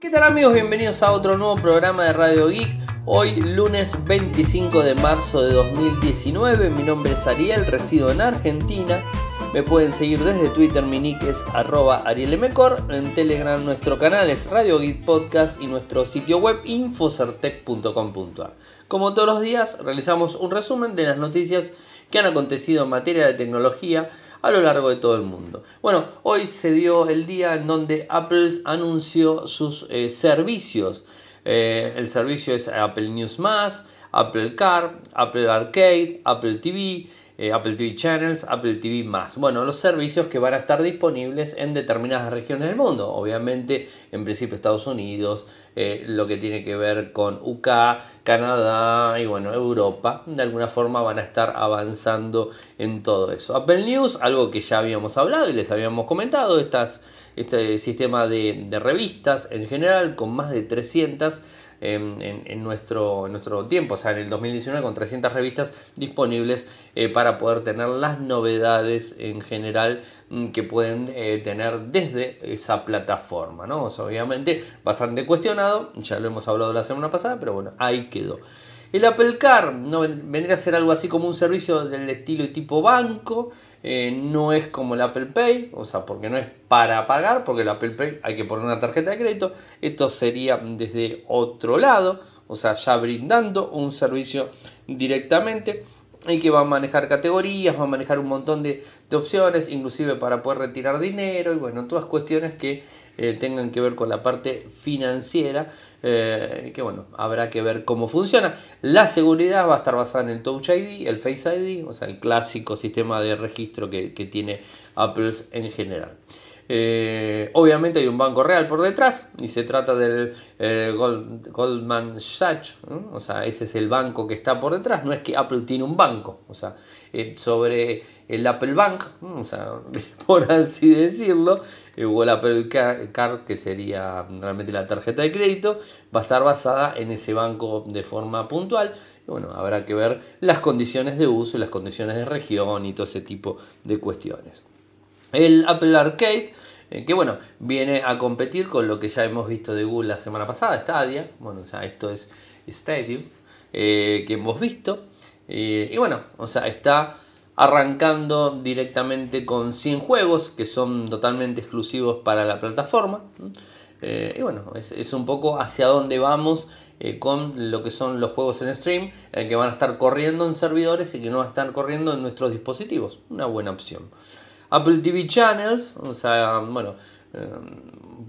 ¿Qué tal amigos? Bienvenidos a otro nuevo programa de Radio Geek. Hoy lunes 25 de marzo de 2019. Mi nombre es Ariel, resido en Argentina. Me pueden seguir desde Twitter, mi nick es arielmecor. En Telegram nuestro canal es Radio Geek Podcast y nuestro sitio web infocertec.com.ar. Como todos los días realizamos un resumen de las noticias que han acontecido en materia de tecnología a lo largo de todo el mundo. Bueno, hoy se dio el día en donde Apple anunció sus eh, servicios. Eh, el servicio es Apple News Apple Car, Apple Arcade, Apple TV, eh, Apple TV Channels, Apple TV más. Bueno, los servicios que van a estar disponibles en determinadas regiones del mundo. Obviamente, en principio Estados Unidos, eh, lo que tiene que ver con UK, Canadá y bueno, Europa. De alguna forma van a estar avanzando en todo eso. Apple News, algo que ya habíamos hablado y les habíamos comentado, este sistema de, de revistas en general con más de 300 en, nuestro, nuestro tiempo, o sea, en el 2019 con 300 revistas disponibles eh, para poder tener las novedades en general mm, que pueden eh, tener desde esa plataforma, ¿no? obviamente bastante cuestionado, ya lo hemos hablado la semana pasada, pero bueno, ahí quedó. El Apple Car ¿no? vendría a ser algo así como un servicio del estilo y tipo banco, eh, no es como el Apple Pay, o sea, porque no es para pagar, porque el Apple Pay hay que poner una tarjeta de crédito. Esto sería desde otro lado, o sea, ya brindando un servicio directamente y que va a manejar categorías, va a manejar un montón de, opciones, inclusive para poder retirar dinero y bueno, todas cuestiones que eh, tengan que ver con la parte financiera eh, que bueno, habrá que ver cómo funciona. La seguridad va a estar basada en el Touch ID, el Face ID, o sea, el clásico sistema de registro que, tiene Apple en general. Eh, obviamente hay un banco real por detrás y se trata del eh, Goldman Sachs, o sea, ese es el banco que está por detrás, no es que Apple tiene un banco, o sea, sobre el Apple Bank, o sea, por así decirlo, Google Apple Card, que sería realmente la tarjeta de crédito, va a estar basada en ese banco de forma puntual. bueno, habrá que ver las condiciones de uso, las condiciones de región y todo ese tipo de cuestiones. El Apple Arcade eh, que bueno, viene a competir con lo que ya hemos visto de Google la semana pasada, Stadia, bueno, o sea, esto es Stadium, eh, que hemos visto, eh, y bueno, o sea, está arrancando directamente con 100 juegos que son totalmente exclusivos para la plataforma. Eh, y bueno, es, un poco hacia dónde vamos eh, con lo que son los juegos en stream, eh, que van a estar corriendo en servidores y que no van a estar corriendo en nuestros dispositivos. Una buena opción. Apple TV Channels, o sea, bueno,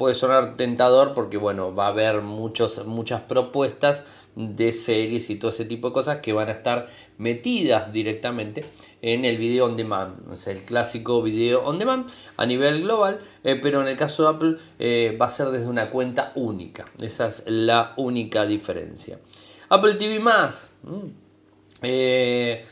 puede sonar tentador porque, bueno, va a haber muchos, muchas propuestas de series y todo ese tipo de cosas que van a estar metidas directamente en el video on demand, es el clásico video on demand a nivel global, eh, pero en el caso de Apple eh, va a ser desde una cuenta única, esa es la única diferencia. Apple TV más, eh,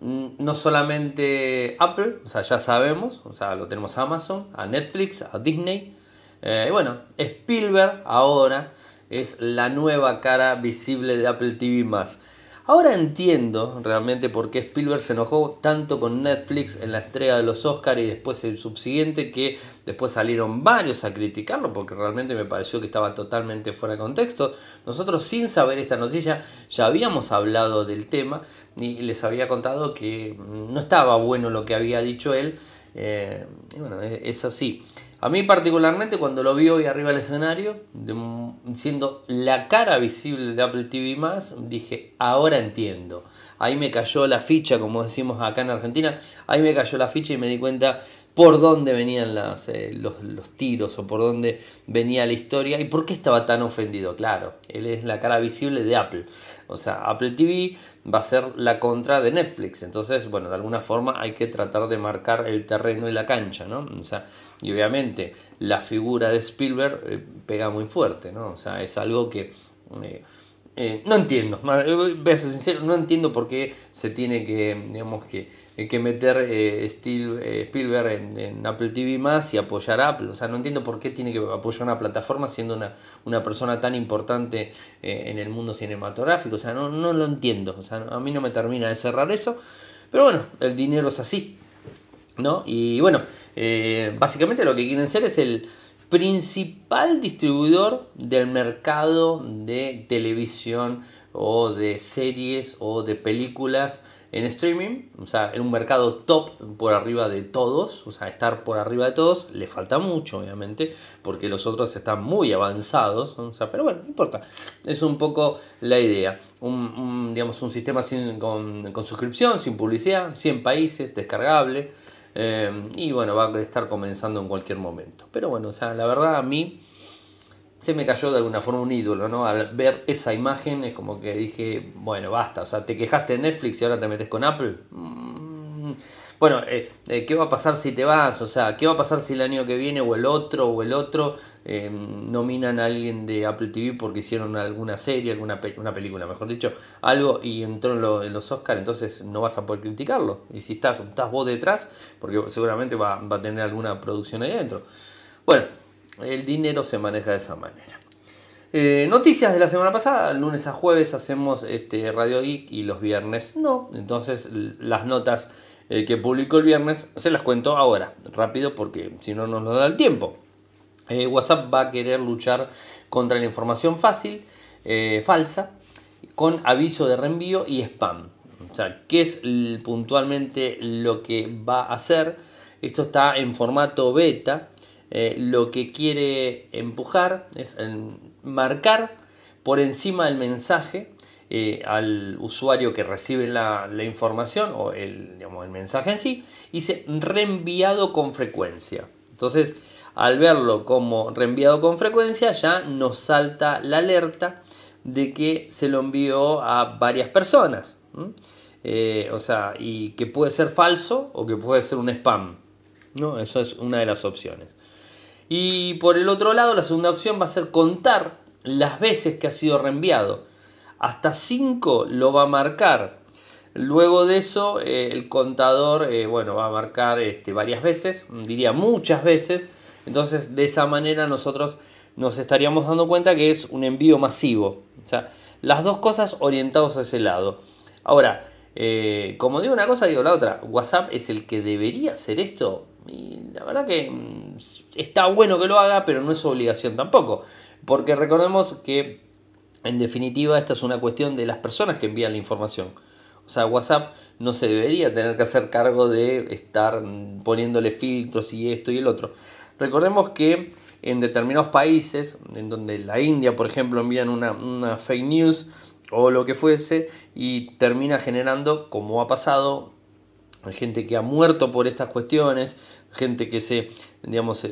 no solamente Apple, o sea, ya sabemos, o sea, lo tenemos a Amazon, a Netflix, a Disney, eh, bueno, Spielberg ahora es la nueva cara visible de Apple TV más. Ahora entiendo realmente por qué Spielberg se enojó tanto con Netflix en la estrella de los Oscars y después el subsiguiente, que después salieron varios a criticarlo porque realmente me pareció que estaba totalmente fuera de contexto. Nosotros sin saber esta noticia ya habíamos hablado del tema y les había contado que no estaba bueno lo que había dicho él. Eh, y bueno, es así. A mí particularmente cuando lo vi hoy arriba del escenario, siendo la cara visible de Apple TV más, dije, ahora entiendo. Ahí me cayó la ficha, como decimos acá en Argentina, ahí me cayó la ficha y me di cuenta por dónde venían eh, los, los, tiros o por dónde venía la historia y por qué estaba tan ofendido. Claro, él es la cara visible de Apple. O sea, Apple TV va a ser la contra de Netflix. Entonces, bueno, de alguna forma hay que tratar de marcar el terreno y la cancha, ¿no? O sea, y obviamente la figura de Spielberg eh, pega muy fuerte, ¿no? O sea, es algo que... Eh, eh, no entiendo, voy a ser sincero, no entiendo por qué se tiene que, digamos, que, meter Spielberg en, Apple TV más y apoyar a Apple. O sea, no entiendo por qué tiene que apoyar una plataforma siendo una, una persona tan importante en el mundo cinematográfico. O sea, no, no lo entiendo. O sea, a mí no me termina de cerrar eso. Pero bueno, el dinero es así. ¿No? Y bueno, eh, básicamente lo que quieren ser es el principal distribuidor del mercado de televisión o de series o de películas en streaming, o sea, en un mercado top por arriba de todos, o sea, estar por arriba de todos, le falta mucho, obviamente, porque los otros están muy avanzados, pero bueno, no importa, es un poco la idea, un, digamos, un sistema sin, con, con suscripción, sin publicidad, 100 países, descargable, Em, y bueno, va a estar comenzando en cualquier momento. Pero bueno, o sea, la verdad a mí se me cayó de alguna forma un ídolo, ¿no? Al ver esa imagen es como que dije, bueno, basta, o sea, te quejaste de Netflix y ahora te metes con Apple. Mm. Bueno, eh, eh, ¿qué va a pasar si te vas? O sea, ¿qué va a pasar si el año que viene o el otro o el otro? Em, nominan a alguien de Apple TV porque hicieron alguna serie, alguna una película, mejor dicho, algo y entró en, los Oscars, entonces no vas a poder criticarlo. Y si estás, estás vos detrás, porque seguramente va, a tener alguna producción ahí dentro. Bueno, el dinero se maneja de esa manera. Eh, noticias de la semana pasada, lunes a jueves hacemos este Radio Geek y los viernes no. Entonces las notas eh, que publicó el viernes se las cuento ahora, rápido porque si no nos lo da el tiempo. Eh, WhatsApp va a querer luchar contra la información fácil, eh, falsa, con aviso de reenvío y spam. O sea, ¿qué es puntualmente lo que va a hacer? Esto está en formato beta. Eh, lo que quiere empujar es marcar por encima del mensaje al usuario que recibe la, información o el, el mensaje en sí y se reenviado con frecuencia. Entonces, al verlo como reenviado con frecuencia ya nos salta la alerta de que se lo envió a varias personas. Eh, o sea, y que puede ser falso o que puede ser un spam. ¿no? Eso es una de las opciones. Y por el otro lado, la segunda opción va a ser contar las veces que ha sido reenviado. Hasta 5 lo va a marcar. Luego de eso, eh, el contador eh, bueno, va a marcar este, varias veces, diría muchas veces, entonces, de esa manera nosotros nos estaríamos dando cuenta que es un envío masivo. O sea, las dos cosas orientados a ese lado. Ahora, eh, como digo una cosa, digo la otra. WhatsApp es el que debería hacer esto. Y la verdad que mm, está bueno que lo haga, pero no es obligación tampoco. Porque recordemos que, en definitiva, esta es una cuestión de las personas que envían la información. O sea, WhatsApp no se debería tener que hacer cargo de estar mm, poniéndole filtros y esto y el otro. Recordemos que en determinados países, en donde la India, por ejemplo, envían una, fake news o lo que fuese, y termina generando, como ha pasado, gente que ha muerto por estas cuestiones, gente que se, digamos,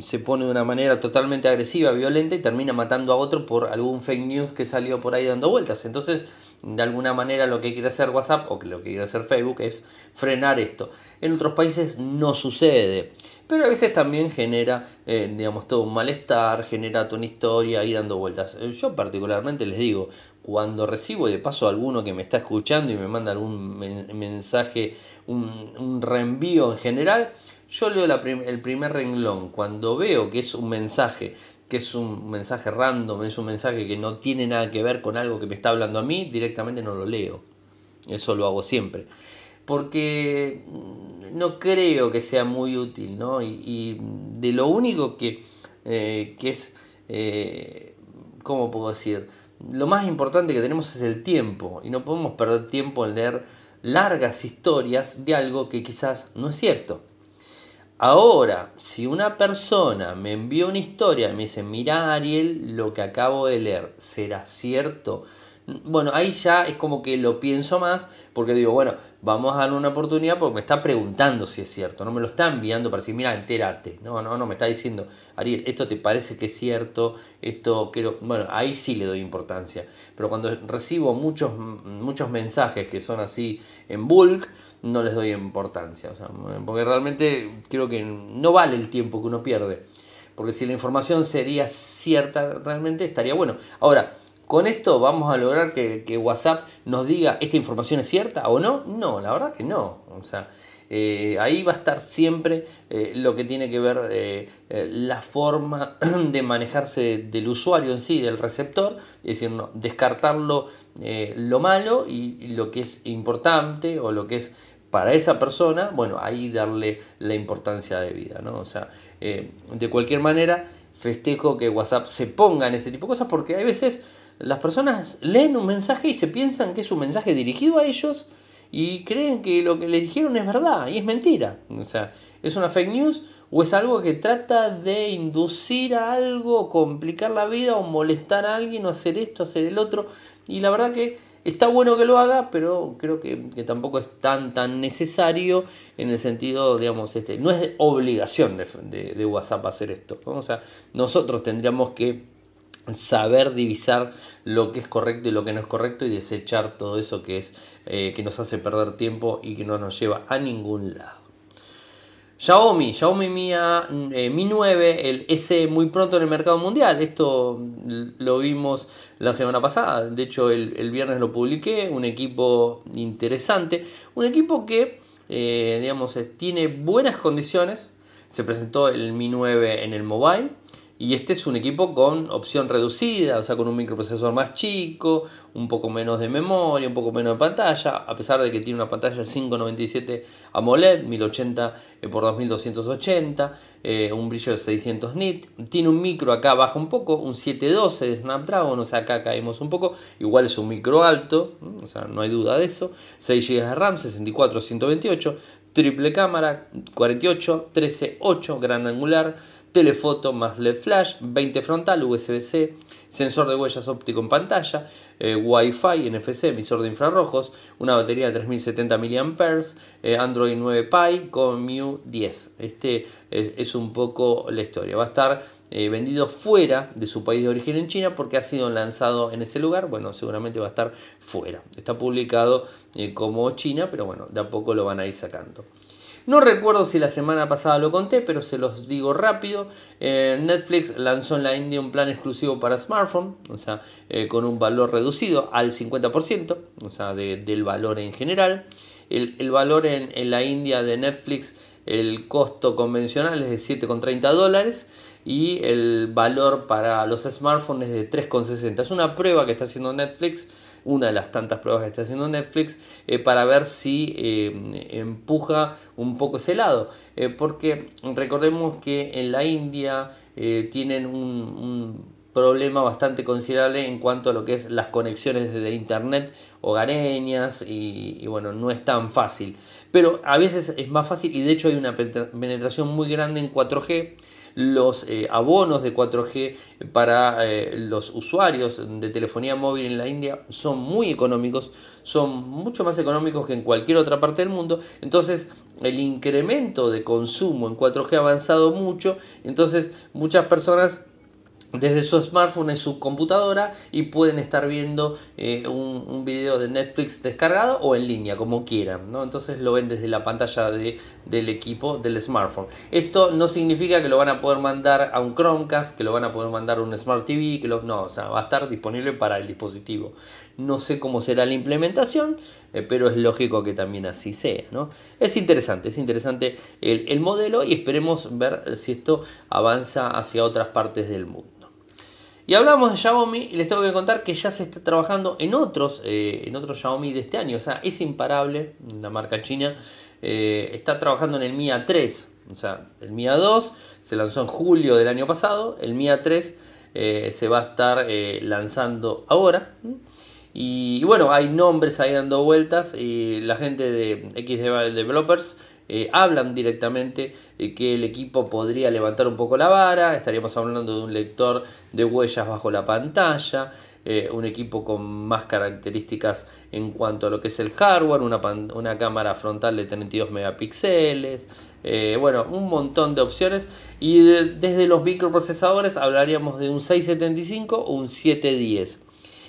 se, pone de una manera totalmente agresiva, violenta y termina matando a otro por algún fake news que salió por ahí dando vueltas. Entonces, de alguna manera lo que quiere hacer WhatsApp o lo que quiere hacer Facebook es frenar esto. En otros países no sucede pero a veces también genera, eh, digamos, todo un malestar, genera toda una historia y dando vueltas. Eh, yo particularmente les digo, cuando recibo de paso a alguno que me está escuchando y me manda algún mensaje, un, reenvío en general, yo leo el primer renglón. Cuando veo que es un mensaje, que es un mensaje random, es un mensaje que no tiene nada que ver con algo que me está hablando a mí, directamente no lo leo. Eso lo hago siempre porque mm, no creo que sea muy útil, ¿no? Y, de lo único que, eh, es, eh, ¿cómo puedo decir? Lo más importante que tenemos es el tiempo y no podemos perder tiempo en leer largas historias de algo que quizás no es cierto. Ahora, si una persona me envía una historia y me dice, mira Ariel, lo que acabo de leer, ¿será cierto? Bueno, ahí ya es como que lo pienso más porque digo, bueno, vamos a dar una oportunidad porque me está preguntando si es cierto, no me lo está enviando para decir, mira, entérate, no, no, no, me está diciendo, Ariel, esto te parece que es cierto, esto quiero, bueno, ahí sí le doy importancia, pero cuando recibo muchos, muchos mensajes que son así en bulk, no les doy importancia, o sea, porque realmente creo que no vale el tiempo que uno pierde, porque si la información sería cierta, realmente estaría bueno. Ahora, con esto vamos a lograr que, WhatsApp nos diga esta información es cierta o no. No, la verdad que no. O sea, eh, ahí va a estar siempre eh, lo que tiene que ver eh, la forma de manejarse del usuario en sí, del receptor, es decir, no, descartarlo lo malo y, lo que es importante o lo que es para esa persona, bueno, ahí darle la importancia de vida, O sea, de cualquier manera, festejo que WhatsApp se ponga en este tipo de cosas porque hay veces las personas leen un mensaje y se piensan que es un mensaje dirigido a ellos y creen que lo que les dijeron es verdad y es mentira. O sea, es una fake news o es algo que trata de inducir a algo, complicar la vida o molestar a alguien o hacer esto, hacer el otro. Y la verdad que está bueno que lo haga, pero creo que, tampoco es tan, tan necesario en el sentido, digamos, este, no es obligación de, WhatsApp hacer esto. O sea, nosotros tendríamos que saber divisar lo que es correcto y lo que no es correcto y desechar todo eso que es eh, que nos hace perder tiempo y que no nos lleva a ningún lado. Xiaomi, Xiaomi Mi, 9, eh, el S muy pronto en el mercado mundial. Esto mm, lo vimos la semana pasada. De hecho, el, viernes lo publiqué. Un equipo interesante. Un equipo que, eh, digamos, tiene buenas condiciones. Se presentó el Mi 9 en el mobile y este es un equipo con opción reducida, o sea, con un microprocesor más chico, un poco menos de memoria, un poco menos de pantalla, a pesar de que tiene una pantalla 597 AMOLED, 1080 x 2280, un brillo de 600 nit. Tiene un micro acá baja un poco, un 712 de Snapdragon, o sea, acá caemos un poco. Igual es un micro alto, o sea, no hay duda de eso. 6 GB de RAM, 64, 128, triple cámara, 48, 13, 8, gran angular telefoto más LED flash, 20 frontal, USB-C, sensor de huellas óptico en pantalla, eh, Wi-Fi, NFC, emisor de infrarrojos, una batería de 3070 mAh, eh, Android 9 Pi, con MIU 10. Este es, un poco la historia. Va a estar eh, vendido fuera de su país de origen en China porque ha sido lanzado en ese lugar. Bueno, seguramente va a estar fuera. Está publicado como China, pero bueno, de a poco lo van a ir sacando. No recuerdo si la semana pasada lo conté, pero se los digo rápido. Eh, Netflix lanzó en la India un plan exclusivo para smartphone, o sea, eh, con un valor reducido al 50%, o sea, del valor en general. El, valor en, en, la India de Netflix, el costo convencional es de 7,30 dólares y el valor para los smartphones es de 3,60. Es una prueba que está haciendo Netflix una de las tantas pruebas que está haciendo Netflix, eh, para ver si eh, empuja un poco ese lado. Eh, porque recordemos que en la India tienen un, problema bastante considerable en cuanto a lo que es las conexiones de internet hogareñas y, y, bueno, no es tan fácil. Pero a veces es más fácil y de hecho hay una penetración muy grande en 4G los eh, abonos de 4G para eh, los usuarios de telefonía móvil en la India son muy económicos, son mucho más económicos que en cualquier otra parte del mundo. Entonces, el incremento de consumo en 4G ha avanzado mucho, entonces muchas personas desde su smartphone en su computadora y pueden estar viendo eh, un, video de Netflix descargado o en línea, como quieran. Entonces lo ven desde la pantalla del equipo, del smartphone. Esto no significa que lo van a poder mandar a un Chromecast, que lo van a poder mandar a un Smart TV, que no, o sea, va a estar disponible para el dispositivo. No sé cómo será la implementación, eh, pero es lógico que también así sea. ¿no? Es interesante, es interesante el, el modelo y esperemos ver si esto avanza hacia otras partes del mundo. Y hablamos de Xiaomi y les tengo que contar que ya se está trabajando en otros, eh, en otros Xiaomi de este año. O sea, es imparable, la marca china eh, está trabajando en el Mi A3. O sea, el Mi A2 se lanzó en julio del año pasado, el Mi A3 eh, se va a estar lanzando ahora. Y, bueno, hay nombres ahí dando vueltas y la gente de XDevelopers Developers eh, hablan directamente eh, que el equipo podría levantar un poco la vara, estaríamos hablando de un lector de huellas bajo la pantalla, eh, un equipo con más características en cuanto a lo que es el hardware, una, cámara frontal de 32 megapíxeles, bueno, un montón de opciones. Y desde los microprocesadores hablaríamos de un 675 o un 710.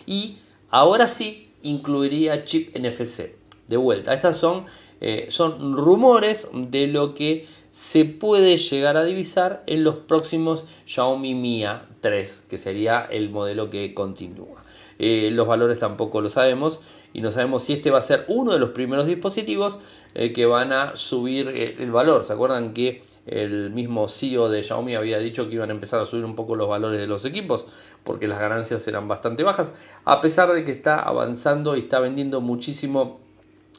Y ahora sí incluiría chip NFC. De vuelta, estas son eh, son rumores de lo que se puede llegar a divisar en los próximos Xiaomi Mia 3, que sería el modelo que continúa. Eh, los valores tampoco lo sabemos y no sabemos si este va a ser uno de los primeros dispositivos eh, que van a subir el valor. ¿Se acuerdan que el mismo CEO de Xiaomi había dicho que iban a empezar a subir un poco los valores de los equipos porque las ganancias eran bastante bajas? A pesar de que está avanzando y está vendiendo muchísimo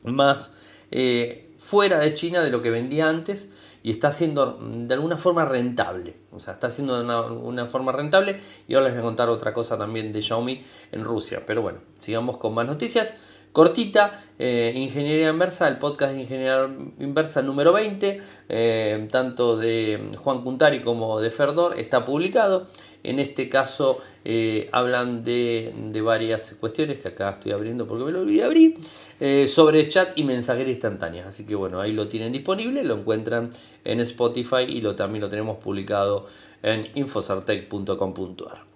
más eh, fuera de China de lo que vendía antes y está siendo mm, de alguna forma rentable. O sea, está siendo de una, una, forma rentable. Y ahora les voy a contar otra cosa también de Xiaomi en Rusia. Pero bueno, sigamos con más noticias cortita. Eh, Ingeniería Inversa, el podcast de Ingeniería Inversa número 20, eh, tanto de Juan Cuntari como de Ferdor, está publicado. En este caso eh, hablan de, varias cuestiones que acá estoy abriendo porque me lo olvidé abrir, sobre chat y mensajería instantánea. Así que bueno, ahí lo tienen disponible, lo encuentran en Spotify y lo, también lo tenemos publicado en infosartec.com.ar.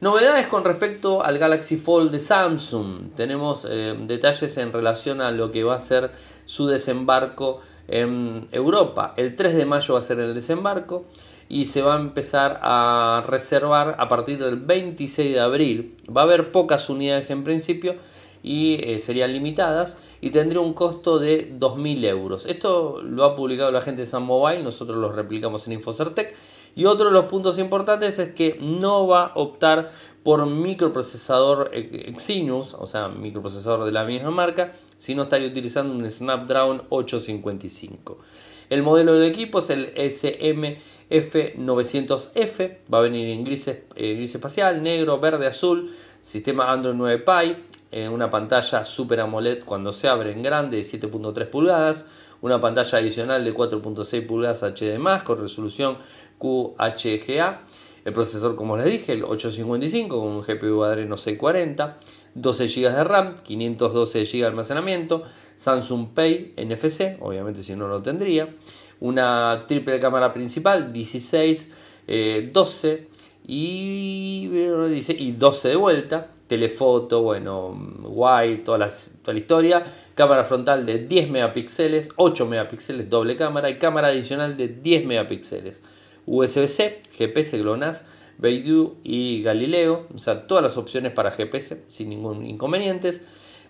Novedades con respecto al Galaxy Fold de Samsung. Tenemos eh, detalles en relación a lo que va a ser su desembarco en Europa. El 3 de mayo va a ser el desembarco y se va a empezar a reservar a partir del 26 de abril. Va a haber pocas unidades en principio y eh, serían limitadas y tendría un costo de 2.000 euros. Esto lo ha publicado la gente de Sun Mobile, nosotros lo replicamos en Infocertec y otro de los puntos importantes es que no va a optar por microprocesador Exynos, o sea, microprocesador de la misma marca, sino estaría utilizando un Snapdragon 855. El modelo del equipo es el SMF900F, va a venir en gris, eh, gris espacial, negro, verde, azul, sistema Android 9 Pie, eh, una pantalla Super AMOLED cuando se abre en grande de 7.3 pulgadas, una pantalla adicional de 4.6 pulgadas HD+, con resolución QHGA. El procesador, como les dije, el 855 con un GPU Adreno 640, 12 GB de RAM, 512 GB de almacenamiento, Samsung Pay NFC, obviamente si no lo tendría, una triple cámara principal, 16, 12 eh, y, dice, y 12 de vuelta, telefoto, bueno, guay, toda la historia, cámara frontal de 10 megapíxeles, 8 megapíxeles doble cámara y cámara adicional de 10 megapíxeles. USB-C, GPS GLONASS, Beidou y Galileo, o sea, todas las opciones para GPS sin ningún inconveniente.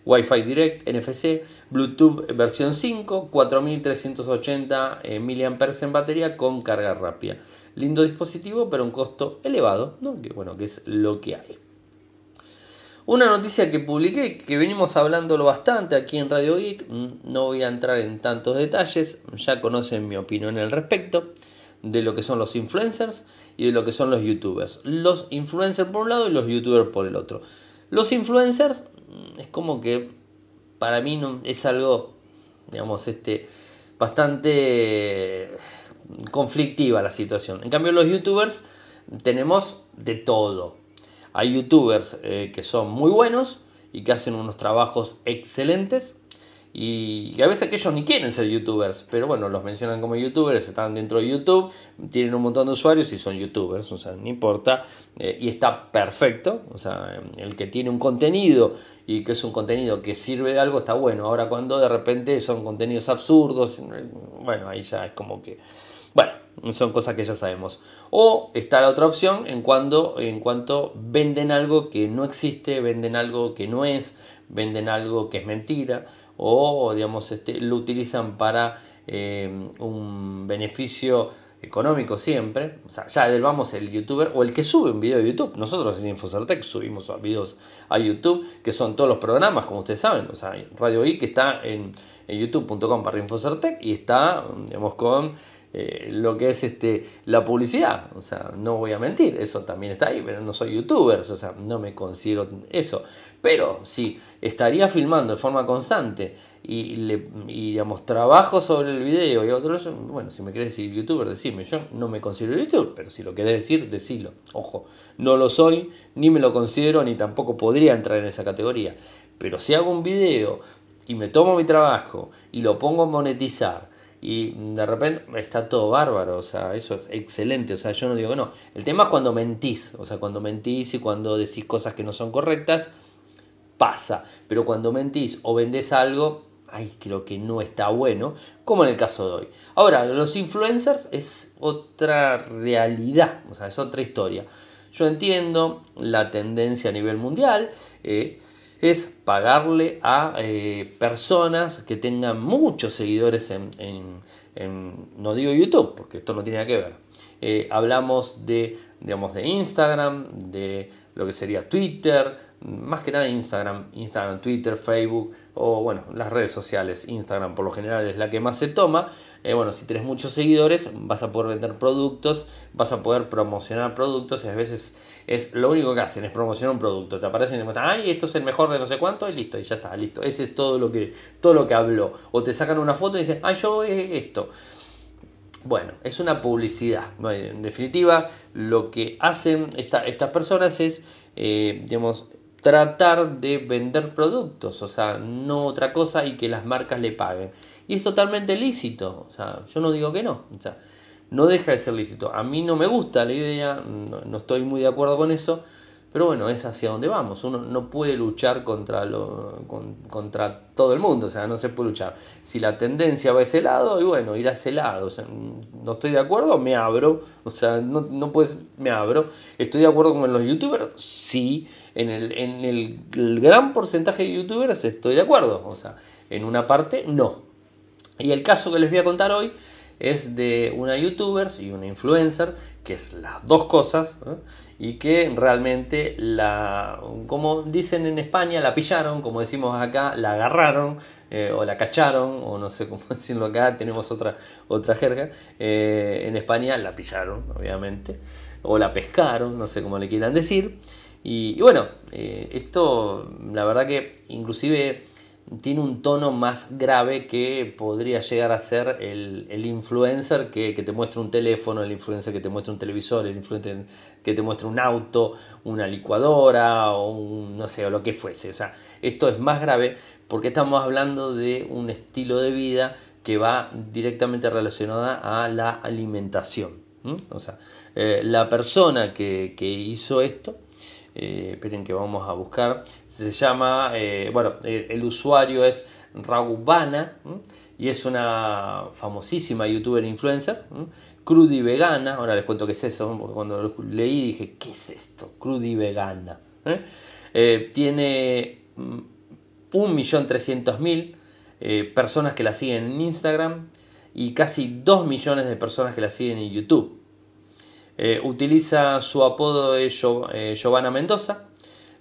Wi-Fi Direct, NFC, Bluetooth versión 5, 4380 mAh en batería con carga rápida. Lindo dispositivo, pero un costo elevado, que bueno, que es lo que hay. Una noticia que publiqué, que venimos hablándolo bastante aquí en Radio Geek, mm, no voy a entrar en tantos detalles, ya conocen mi opinión al respecto de lo que son los influencers y de lo que son los youtubers. Los influencers por un lado y los youtubers por el otro. Los influencers mm, es como que para mí no, es algo, digamos, este, bastante eh, conflictiva la situación. En cambio los youtubers tenemos de todo. Hay youtubers eh, que son muy buenos y que hacen unos trabajos excelentes y, a veces aquellos ni quieren ser youtubers, pero bueno, los mencionan como youtubers, están dentro de YouTube, tienen un montón de usuarios y son youtubers, o sea, no importa, eh, y está perfecto, o sea, el que tiene un contenido y que es un contenido que sirve de algo está bueno, ahora cuando de repente son contenidos absurdos, bueno, ahí ya es como que... Bueno, son cosas que ya sabemos. O está la otra opción en cuando en cuanto venden algo que no existe, venden algo que no es, venden algo que es mentira o digamos, este, lo utilizan para eh, un beneficio económico siempre. O sea, ya del vamos el youtuber o el que sube un video de YouTube. Nosotros en InfoCertec subimos videos a YouTube, que son todos los programas, como ustedes saben. O sea, Radio I que está en, youtube.com para InfoCertec y está, con eh, lo que es este, la publicidad. O sea, no voy a mentir, eso también está ahí, pero no soy youtuber, o sea, no me considero eso. Pero si estaría filmando de forma constante y, le, digamos, trabajo sobre el video y otros, bueno, si me quieres decir youtuber, decime, yo no me considero youtuber, pero si lo querés decir, decilo. Ojo, no lo soy, ni me lo considero, ni tampoco podría entrar en esa categoría. Pero si hago un video y me tomo mi trabajo y lo pongo a monetizar, y de repente está todo bárbaro, o sea, eso es excelente, o sea, yo no digo que no. El tema es cuando mentís, o sea, cuando mentís y cuando decís cosas que no son correctas, pasa, pero cuando mentís o vendés algo, ay, creo que no está bueno, como en el caso de hoy. Ahora, los influencers es otra realidad, o sea, es otra historia. Yo entiendo la tendencia a nivel mundial, eh, es pagarle a eh, personas que tengan muchos seguidores en, no digo YouTube, porque esto no tiene nada que ver. Eh, hablamos de, digamos, de Instagram, de lo que sería Twitter, más que nada Instagram, Instagram, Twitter, Facebook o bueno, las redes sociales. Instagram por lo general es la que más se toma. Eh, bueno, si tienes muchos seguidores vas a poder vender productos, vas a poder promocionar productos y a veces es lo único que hacen es promocionar un producto. Te aparecen y te ay, esto es el mejor de no sé cuánto y listo, y ya está, listo. Ese es todo lo que, todo lo que habló. O te sacan una foto y dicen, ay, yo esto. Bueno, es una publicidad. En definitiva, lo que hacen estas personas es, eh, digamos, tratar de vender productos, o sea, no otra cosa y que las marcas le paguen. Y es totalmente lícito, o sea, yo no digo que no, o sea, no deja de ser lícito. A mí no me gusta la idea, no, estoy muy de acuerdo con eso, pero bueno, es hacia donde vamos. Uno no puede luchar contra, lo, contra todo el mundo, o sea, no se puede luchar. Si la tendencia va a ese lado, y bueno, ir a ese lado. O sea, no estoy de acuerdo, me abro. O sea, no, no puedes, me abro. ¿Estoy de acuerdo con los youtubers? Sí en el, gran porcentaje de youtubers estoy de acuerdo, o sea, en una parte no. Y el caso que les voy a contar hoy es de una youtuber y una influencer, que es las dos cosas, y que realmente la, como dicen en España, la pillaron, como decimos acá, la agarraron, eh, o la cacharon, o no sé cómo decirlo acá, tenemos otra, otra jerga, eh, en España la pillaron, obviamente, o la pescaron, no sé cómo le quieran decir. Y, bueno, eh, esto la verdad que inclusive tiene un tono más grave que podría llegar a ser el, influencer que, te muestra un teléfono, el influencer que te muestra un televisor, el influencer que te muestra un auto, una licuadora o no sé, o lo que fuese. O sea, esto es más grave porque estamos hablando de un estilo de vida que va directamente relacionada a la alimentación. O sea, eh, la persona que, que hizo esto eh, esperen que vamos a buscar, se llama, eh, bueno, eh, el, usuario es Raubana y es una famosísima youtuber influencer, ¿m? crudy vegana, ahora les cuento qué es eso, porque cuando lo leí dije, ¿qué es esto? Crudy vegana. Mm, un tiene 1.300.000 mil personas que la siguen en Instagram y casi 2 millones de personas que la siguen en YouTube. Eh, utiliza su apodo de eh, Giovanna Mendoza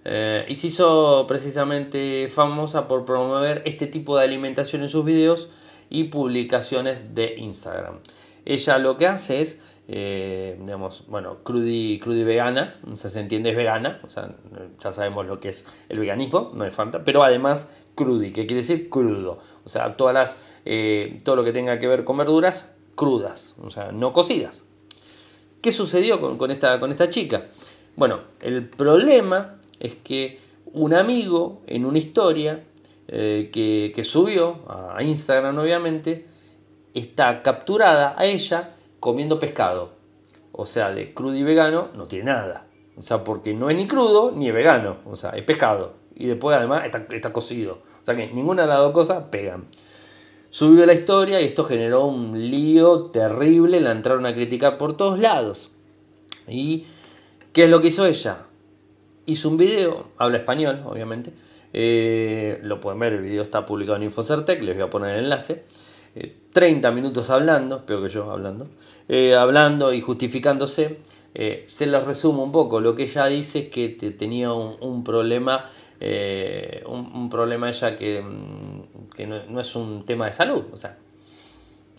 eh, y se hizo precisamente famosa por promover este tipo de alimentación en sus videos y publicaciones de Instagram. Ella lo que hace es, digamos, bueno, crudi, crudi vegana, se entiende es vegana, o sea, ya sabemos lo que es el veganismo, no es falta, pero además crudi, que quiere decir crudo, o sea, todas las, todo lo que tenga que ver con verduras crudas, o sea, no cocidas, ¿Qué sucedió con, esta, chica? Bueno, el problema es que un amigo en una historia eh, que, subió a Instagram, obviamente, está capturada a ella comiendo pescado. O sea, de crudo y vegano no tiene nada. O sea, porque no es ni crudo ni vegano. O sea, es pescado. Y después además está cocido. O sea que ninguna de las dos cosas pegan. Subió la historia y esto generó un lío terrible, la entraron a criticar por todos lados. ¿Y qué es lo que hizo ella? Hizo un video, habla español, obviamente. Eh, lo pueden ver, el video está publicado en Infocertec, les voy a poner el enlace. 30 eh, minutos hablando, peor que yo hablando, eh, hablando y justificándose. se los resumo un poco, lo que ella dice es que tenía un problema eh, un, problema ella que, mm, no, es un tema de salud, o sea,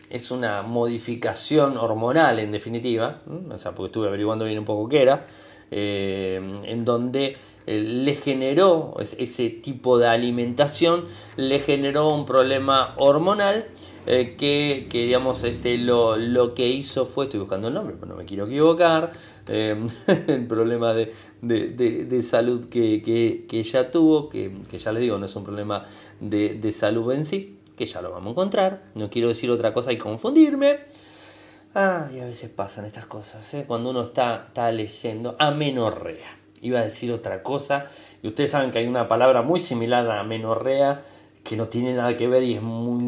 es una modificación hormonal en definitiva, o sea, porque estuve averiguando bien un poco qué era, eh, en donde eh, le generó ese tipo de alimentación, le generó un problema hormonal que, que, digamos, este, lo, lo, que hizo fue, estoy buscando el nombre, pero no me quiero equivocar, Em, el problema de, de, salud que, que, ya tuvo, que, ya les digo, no es un problema de, salud en sí, que ya lo vamos a encontrar. No quiero decir otra cosa y confundirme. Ah, y a veces pasan estas cosas, ¿eh? cuando uno está, está leyendo amenorrea. Iba a decir otra cosa, y ustedes saben que hay una palabra muy similar a amenorrea que no tiene nada que ver y es muy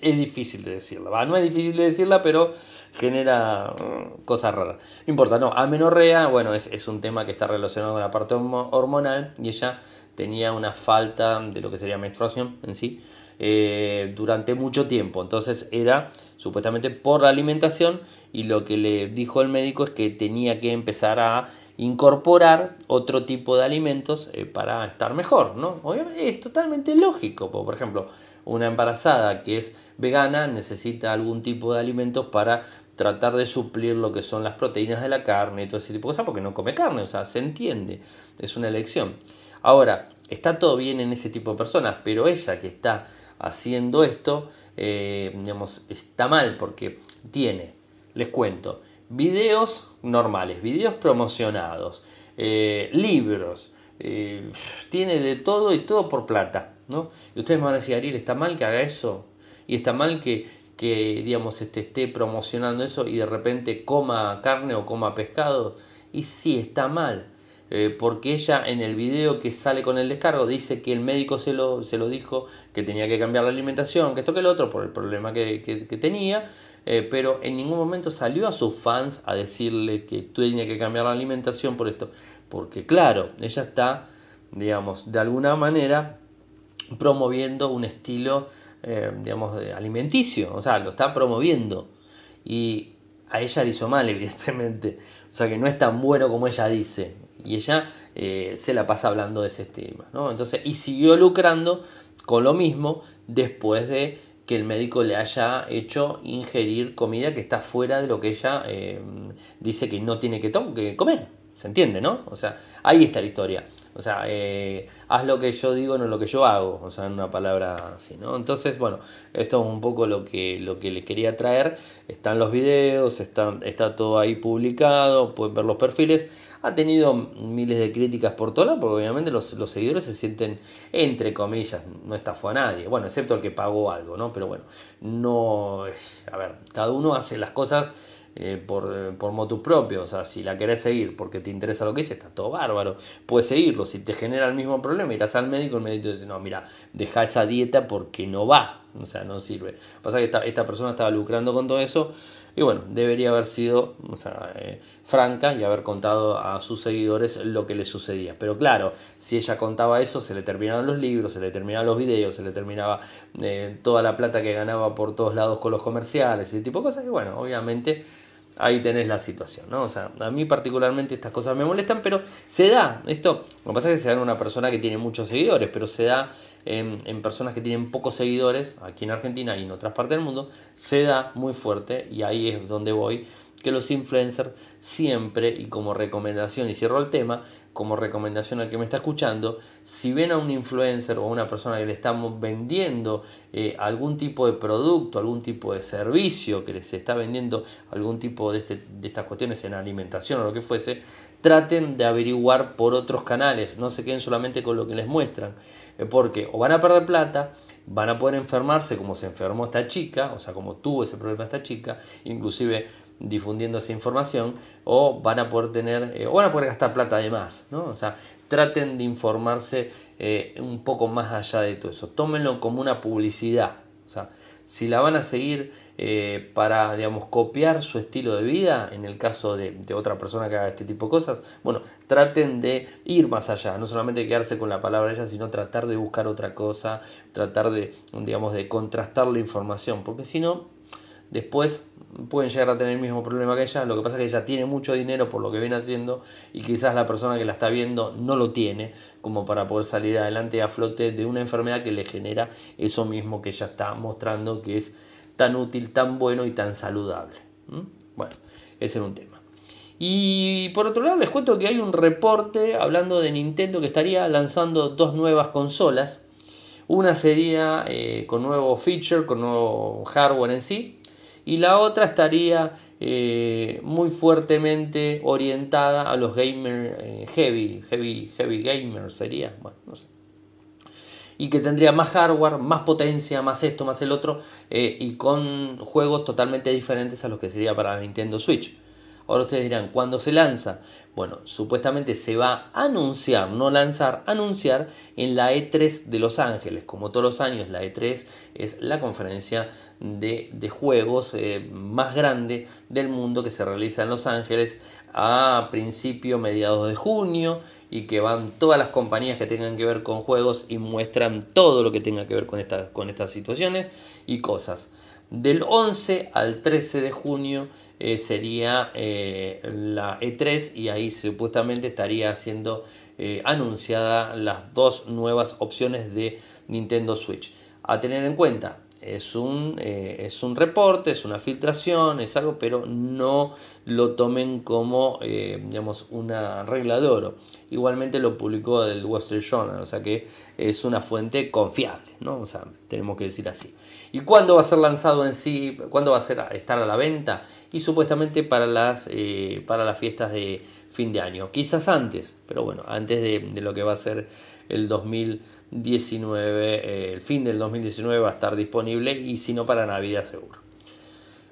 es difícil de decirla, no es difícil de decirla, pero genera mm, cosas raras. No importa, no, amenorrea, bueno, es, un tema que está relacionado con la parte hormonal y ella tenía una falta de lo que sería menstruación en sí eh, durante mucho tiempo. Entonces era supuestamente por la alimentación y lo que le dijo el médico es que tenía que empezar a incorporar otro tipo de alimentos eh, para estar mejor, ¿no? Obviamente es totalmente lógico, por ejemplo, una embarazada que es vegana necesita algún tipo de alimentos para tratar de suplir lo que son las proteínas de la carne y todo ese tipo de cosas porque no come carne, o sea, se entiende, es una elección. Ahora, está todo bien en ese tipo de personas, pero ella que está haciendo esto, eh, digamos, está mal porque tiene, les cuento, videos normales, videos promocionados, eh, libros, eh, tiene de todo y todo por plata. ¿no? Y ustedes me van a decir, Ariel, ¿está mal que haga eso? Y está mal que, que digamos, este, esté promocionando eso y de repente coma carne o coma pescado. Y sí, está mal. Eh, porque ella en el video que sale con el descargo dice que el médico se lo, se lo dijo, que tenía que cambiar la alimentación, que esto que el otro, por el problema que, tenía, eh, pero en ningún momento salió a sus fans a decirle que tenía que cambiar la alimentación por esto, porque claro, ella está, digamos, de alguna manera promoviendo un estilo, eh, digamos, alimenticio, o sea, lo está promoviendo. Y a ella le hizo mal, evidentemente. O sea, que no es tan bueno como ella dice. Y ella eh, se la pasa hablando de ese tema, ¿no? Entonces, y siguió lucrando con lo mismo después de que el médico le haya hecho ingerir comida que está fuera de lo que ella eh, dice que no tiene que, que comer. ¿Se entiende, no? O sea, ahí está la historia. O sea, eh, haz lo que yo digo, no lo que yo hago. O sea, en una palabra así, ¿no? Entonces, bueno, esto es un poco lo que, lo que le quería traer. Están los videos, están, está todo ahí publicado, pueden ver los perfiles. Ha tenido miles de críticas por todas, porque obviamente los, los, seguidores se sienten, entre comillas, no estafó a nadie. Bueno, excepto el que pagó algo, ¿no? Pero bueno, no. A ver, cada uno hace las cosas eh, por, eh, por propios propio, o sea, si la querés seguir porque te interesa lo que dice, está todo bárbaro, puedes seguirlo, si te genera el mismo problema, irás al médico, el médico dice, no, mira, deja esa dieta porque no va, o sea, no sirve. Pasa que esta, persona estaba lucrando con todo eso y bueno, debería haber sido o sea, eh, franca y haber contado a sus seguidores lo que le sucedía. Pero claro, si ella contaba eso, se le terminaban los libros, se le terminaban los videos, se le terminaba toda la plata que ganaba por todos lados con los comerciales, ese tipo de cosas. Y bueno, obviamente ahí tenés la situación, ¿no? O sea, a mí particularmente estas cosas me molestan, pero se da, esto, lo que pasa es que se da en una persona que tiene muchos seguidores, pero se da en, personas que tienen pocos seguidores, aquí en Argentina y en otras partes del mundo, se da muy fuerte y ahí es donde voy que los influencers siempre, y como recomendación, y cierro el tema, como recomendación al que me está escuchando, si ven a un influencer o a una persona que le estamos vendiendo eh, algún tipo de producto, algún tipo de servicio, que les está vendiendo algún tipo de, este, de estas cuestiones en alimentación o lo que fuese, traten de averiguar por otros canales, no se queden solamente con lo que les muestran, eh, porque o van a perder plata, van a poder enfermarse como se enfermó esta chica, o sea, como tuvo ese problema esta chica, inclusive difundiendo esa información o van a poder tener eh, o van a poder gastar plata además, ¿no? O sea, traten de informarse eh, un poco más allá de todo eso. Tómenlo como una publicidad. O sea, si la van a seguir eh, para, digamos, copiar su estilo de vida, en el caso de, de, otra persona que haga este tipo de cosas, bueno, traten de ir más allá, no solamente quedarse con la palabra de ella, sino tratar de buscar otra cosa, tratar de, digamos, de contrastar la información, porque si no, después pueden llegar a tener el mismo problema que ella. Lo que pasa es que ella tiene mucho dinero por lo que viene haciendo y quizás la persona que la está viendo no lo tiene como para poder salir adelante a flote de una enfermedad que le genera eso mismo que ella está mostrando que es tan útil, tan bueno y tan saludable. Bueno, ese era un tema. Y por otro lado les cuento que hay un reporte hablando de Nintendo que estaría lanzando dos nuevas consolas. Una sería eh, con nuevo feature, con nuevo hardware en sí, y la otra estaría eh, muy fuertemente orientada a los gamers eh, heavy, heavy, heavy gamers sería, bueno, no sé. Y que tendría más hardware, más potencia, más esto, más el otro, eh, y con juegos totalmente diferentes a los que sería para Nintendo Switch. Ahora ustedes dirán, ¿cuándo se lanza? Bueno, supuestamente se va a anunciar, no lanzar, anunciar en la E3 de Los Ángeles. Como todos los años, la E3 es la conferencia de, juegos eh, más grande del mundo que se realiza en Los Ángeles a principio, mediados de junio y que van todas las compañías que tengan que ver con juegos y muestran todo lo que tenga que ver con, con estas situaciones y cosas. Del 11 al 13 de junio eh, sería eh, la E3 y ahí supuestamente estaría siendo anunciadas eh, anunciada las dos nuevas opciones de Nintendo Switch. A tener en cuenta, es un, es un reporte, es una filtración, es algo, pero no lo tomen como digamos, una regla de oro. Igualmente lo publicó el Wall Street Journal, o sea que es una fuente confiable, ¿no? tenemos que decir así. ¿Y cuándo va a ser lanzado en sí? ¿Cuándo va a ser, estar a la venta? y supuestamente para las, eh, para las fiestas de fin de año. Quizás antes, pero bueno, antes de, lo que va a ser el 2019, eh, el fin del 2019 va a estar disponible y si no para Navidad seguro.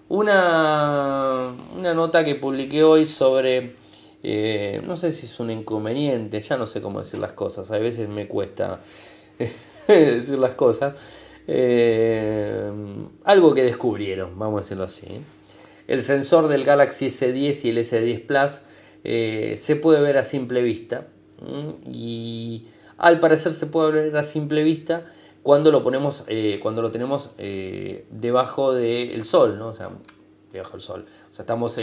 Una, una nota que publiqué hoy sobre, eh, no sé si es un inconveniente, ya no sé cómo decir las cosas, a veces me cuesta decir las cosas. algo que descubrieron, vamos a decirlo así. El sensor del Galaxy S10 y el S10 Plus eh, se puede ver a simple vista y al parecer se puede ver a simple vista cuando lo ponemos eh, cuando lo tenemos eh, debajo del sol ¿no? sol o sea estamos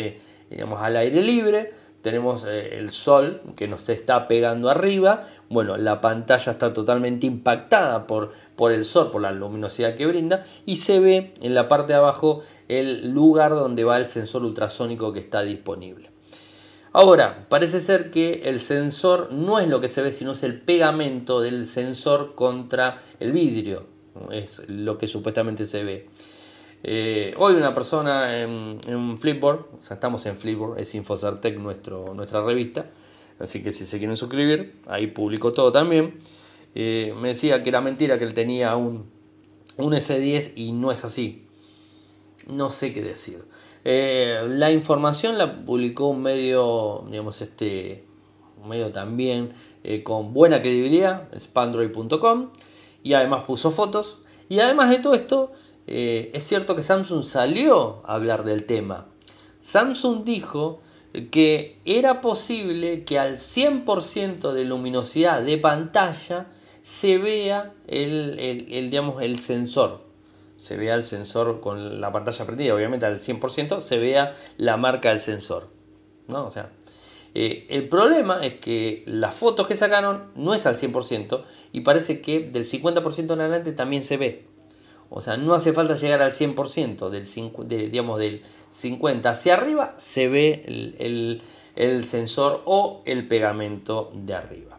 digamos al aire libre tenemos el sol que nos está pegando arriba bueno la pantalla está totalmente impactada por por el sol, por la luminosidad que brinda, y se ve en la parte de abajo el lugar donde va el sensor ultrasónico que está disponible. Ahora, parece ser que el sensor no es lo que se ve, sino es el pegamento del sensor contra el vidrio, es lo que supuestamente se ve. Eh, hoy una persona en, Flipboard, o sea, estamos en Flipboard, es Infosartec nuestro, nuestra revista, así que si se quieren suscribir, ahí publico todo también. Eh, me decía que era mentira que él tenía un, S10 y no es así. No sé qué decir. Eh, la información la publicó un medio, digamos, este, un medio también eh, con buena credibilidad, spandroid.com, y además puso fotos. Y además de todo esto, es cierto que Samsung salió a hablar del tema. Samsung dijo que era posible que al 100% de luminosidad de pantalla se vea el, digamos, el sensor, se vea el sensor con la pantalla prendida, obviamente al 100%, se vea la marca del sensor. sea, eh, el problema es que las fotos que sacaron no es al 100% y parece que del 50% en adelante también se ve. O sea, no hace falta llegar al 100%, del, digamos, del 50% hacia arriba se ve el sensor o el pegamento de arriba.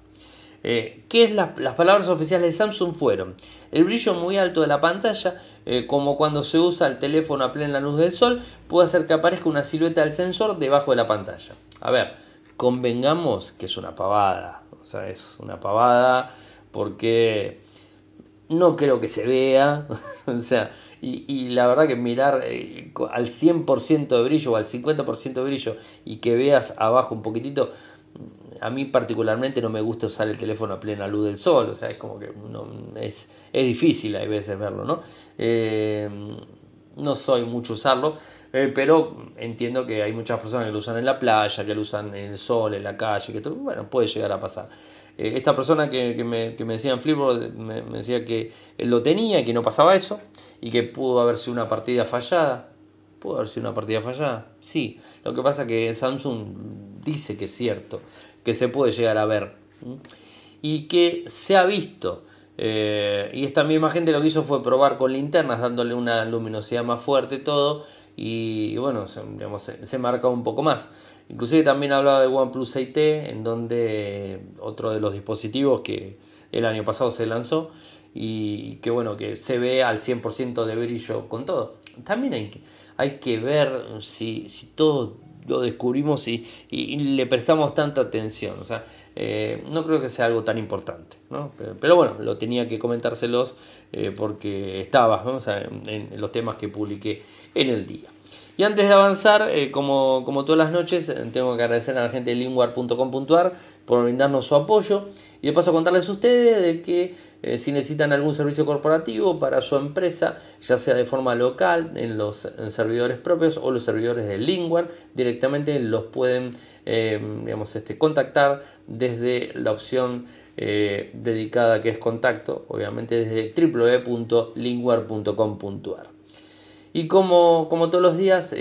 Eh, ¿Qué es las palabras oficiales de Samsung? Fueron el brillo muy alto de la pantalla, eh, como cuando se usa el teléfono a plena luz del sol, puede hacer que aparezca una silueta del sensor debajo de la pantalla. A ver, convengamos que es una pavada, o sea, es una pavada porque no creo que se vea, o sea, y, la verdad que mirar eh, al 100% de brillo o al 50% de brillo y que veas abajo un poquitito, a mí particularmente no me gusta usar el teléfono a plena luz del sol, o sea, es como que es, difícil a veces verlo, ¿no? Eh, no soy mucho usarlo, eh, pero entiendo que hay muchas personas que lo usan en la playa, que lo usan en el sol, en la calle, que todo, bueno, puede llegar a pasar. Eh, esta persona que, me, decía en Flipboard me, decía que lo tenía, que no pasaba eso y que pudo haber sido una partida fallada. ¿Pudo haber sido una partida fallada? Sí, lo que pasa es que Samsung dice que es cierto que se puede llegar a ver y que se ha visto. Eh, y esta misma gente lo que hizo fue probar con linternas, dándole una luminosidad más fuerte todo. Y, bueno, se, marca un poco más. Inclusive también hablaba de OnePlus 8 t en donde otro de los dispositivos que el año pasado se lanzó y que bueno, que se ve al 100% de brillo con todo. También hay que, ver si, si lo descubrimos y, le prestamos tanta atención. O sea, eh, no creo que sea algo tan importante. Pero, bueno, lo tenía que comentárselos eh, porque estaba en, los temas que publiqué en el día. Y antes de avanzar, eh, como, como todas las noches, tengo que agradecer a la gente de linguar.com.ar por brindarnos su apoyo. Y de paso contarles a ustedes de que eh, si necesitan algún servicio corporativo para su empresa, ya sea de forma local, en los servidores propios o los servidores de Lingua directamente los pueden eh, digamos, este, contactar desde la opción eh, dedicada que es contacto, obviamente desde www.lingware.com.ar. Y como, como, todos los días,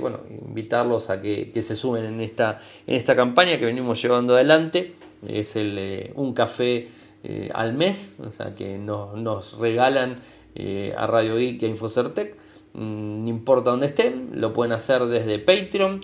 bueno, invitarlos a que, se sumen en esta, en esta campaña que venimos llevando adelante. Es un café eh, al mes, o sea, que nos, nos regalan eh, a Radio Geek y a Infocertec, mm, no importa dónde estén, lo pueden hacer desde Patreon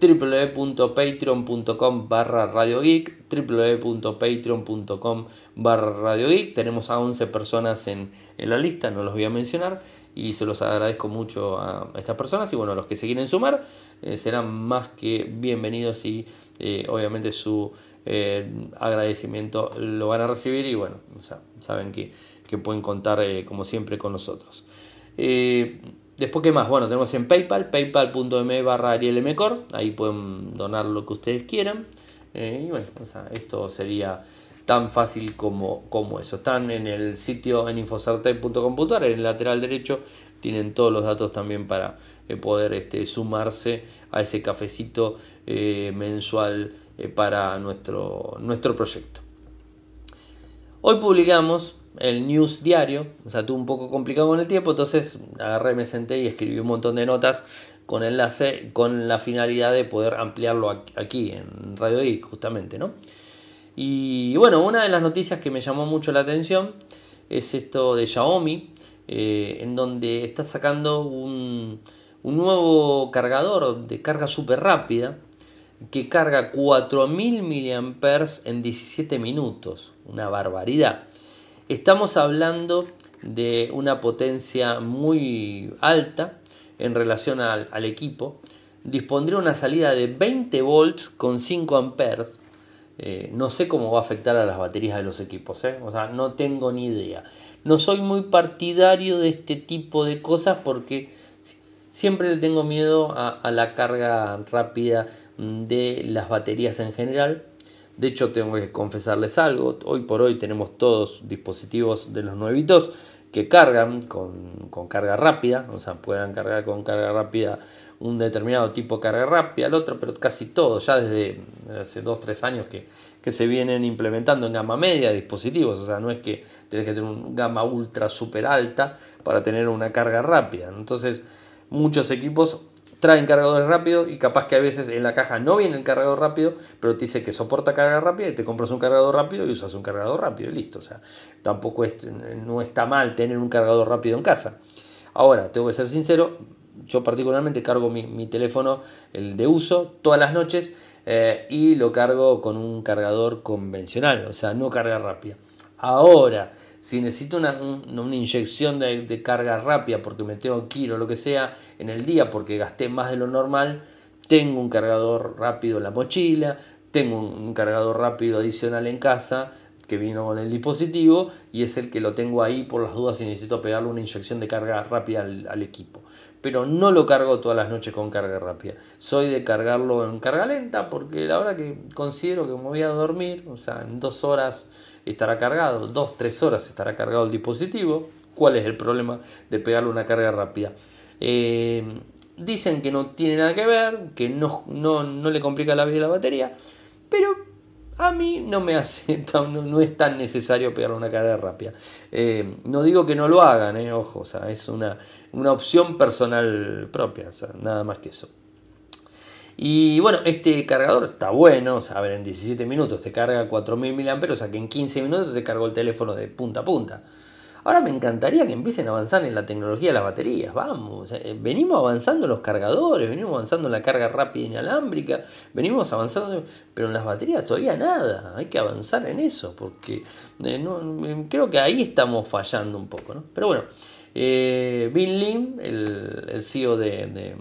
www.patreon.com barra Geek. www.patreon.com barra Geek. tenemos a 11 personas en, en, la lista no los voy a mencionar y se los agradezco mucho a, estas personas y bueno a los que se quieren sumar eh, serán más que bienvenidos y obviamente su eh, agradecimiento lo van a recibir y bueno, saben que, pueden contar eh, como siempre con nosotros. Eh, después, ¿qué más? Bueno, tenemos en PayPal, paypal.me barra arielmcor, ahí pueden donar lo que ustedes quieran. y bueno, o sea, esto sería tan fácil como, como eso. Están en el sitio en infosartec.com.ar, en el lateral derecho, tienen todos los datos también para poder este, sumarse a ese cafecito mensual eh, para nuestro, nuestro proyecto. Hoy publicamos el news diario, o sea, tuve un poco complicado con el tiempo, entonces agarré, me senté y escribí un montón de notas con enlace, con la finalidad de poder ampliarlo aquí en Radio y justamente, Y bueno, una de las noticias que me llamó mucho la atención es esto de Xiaomi, eh, en donde está sacando un, un nuevo cargador de carga súper rápida, que carga 4.000 mAh en 17 minutos. Una barbaridad. Estamos hablando de una potencia muy alta en relación al, equipo. Dispondría una salida de 20 volts con 5 amperes. Eh, no sé cómo va a afectar a las baterías de los equipos, ¿eh? o sea, no tengo ni idea. No soy muy partidario de este tipo de cosas porque siempre le tengo miedo a la carga rápida de las baterías en general. De hecho, tengo que confesarles algo. Hoy por hoy tenemos todos dispositivos de los nuevitos que cargan con, carga rápida. O sea, puedan cargar con carga rápida un determinado tipo de carga rápida, el otro, pero casi todos ya desde hace 2-3 años que, que, se vienen implementando en gama media dispositivos, o sea, no es que tenés que tener una gama ultra super alta para tener una carga rápida. Entonces, muchos equipos traen cargadores rápido y capaz que a veces en la caja no viene el cargador rápido, pero te dice que soporta carga rápida y te compras un cargador rápido y usas un cargador rápido y listo. O sea, tampoco no está mal tener un cargador rápido en casa. Ahora, tengo que ser sincero, yo particularmente cargo mi, teléfono, el de uso, todas las noches eh, y lo cargo con un cargador convencional, o sea, no carga rápida. Ahora, si necesito una, inyección de, carga rápida porque me tengo que o lo que sea en el día porque gasté más de lo normal, tengo un cargador rápido en la mochila, tengo un, cargador rápido adicional en casa que vino con el dispositivo y es el que lo tengo ahí por las dudas si necesito pegarle una inyección de carga rápida al, al equipo pero no lo cargo todas las noches con carga rápida. Soy de cargarlo en carga lenta porque la hora que considero que me voy a dormir, o sea, en dos horas estará cargado, 2-3 horas estará cargado el dispositivo. ¿Cuál es el problema de pegarle una carga rápida? Eh, dicen que no tiene nada que ver, que no, no, le complica la vida la batería, pero a mí no me hace no, es tan necesario pegarle una carga rápida. Eh, no digo que no lo hagan, eh, ojo, es una, una opción personal propia, nada más que eso. Y bueno, este cargador está bueno, o en 17 minutos te carga 4.000 mAh, o sea que en 15 minutos te cargó el teléfono de punta a punta. Ahora me encantaría que empiecen a avanzar en la tecnología de las baterías. Vamos, eh, venimos avanzando los cargadores, venimos avanzando la carga rápida inalámbrica, venimos avanzando, pero en las baterías todavía nada. Hay que avanzar en eso, porque eh, mm, creo que ahí estamos fallando un poco, ¿no? Pero bueno. Eh, Bin Lin, el, CEO de,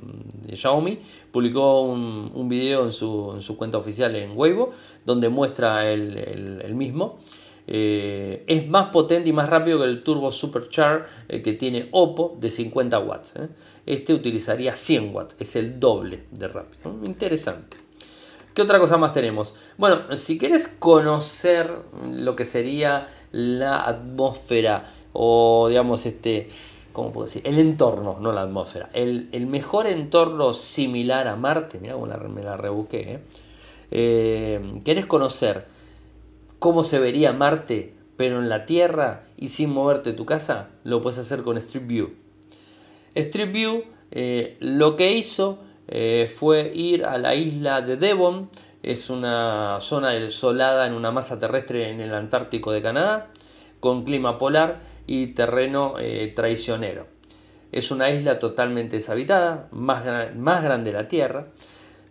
Xiaomi, publicó un, video en su, cuenta oficial en Weibo donde muestra el, mismo. Eh, es más potente y más rápido que el Turbo Superchar eh, que tiene Oppo de 50 watts. Este utilizaría 100 watts, es el doble de rápido. Interesante. ¿Qué otra cosa más tenemos? Bueno, si quieres conocer lo que sería la atmósfera o digamos, este, ¿cómo puedo decir? El entorno, no la atmósfera. El, mejor entorno similar a Marte, mira, me la, me la rebusqué. ¿eh? ¿eh? querés conocer cómo se vería Marte, pero en la Tierra y sin moverte tu casa? Lo puedes hacer con Street View. Street View eh, lo que hizo eh, fue ir a la isla de Devon, es una zona desolada en una masa terrestre en el Antártico de Canadá, con clima polar y terreno eh, traicionero. Es una isla totalmente deshabitada, más, más grande la Tierra.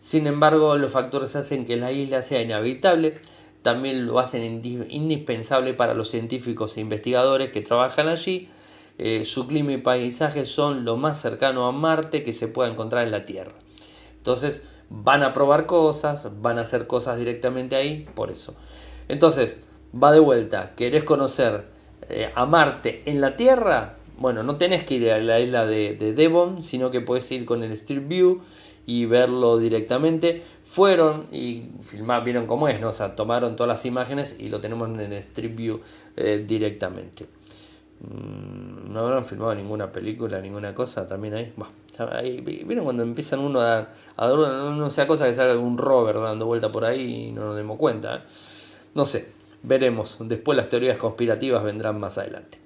Sin embargo, los factores hacen que la isla sea inhabitable, también lo hacen indispensable para los científicos e investigadores que trabajan allí. Eh, su clima y paisaje son lo más cercano a Marte que se pueda encontrar en la Tierra. Entonces, van a probar cosas, van a hacer cosas directamente ahí, por eso. Entonces, va de vuelta, querés conocer eh, a Marte en la Tierra, bueno, no tenés que ir a la isla de, Devon, sino que puedes ir con el Street View y verlo directamente. Fueron y filmaron, vieron cómo es, ¿no? O sea, tomaron todas las imágenes y lo tenemos en el Street View eh, directamente. Mm, no habrán filmado ninguna película, ninguna cosa también ahí. bueno vieron cuando empiezan uno a no sea cosa que salga algún rover dando vuelta por ahí y no nos demos cuenta. ¿eh? No sé, veremos. Después las teorías conspirativas vendrán más adelante.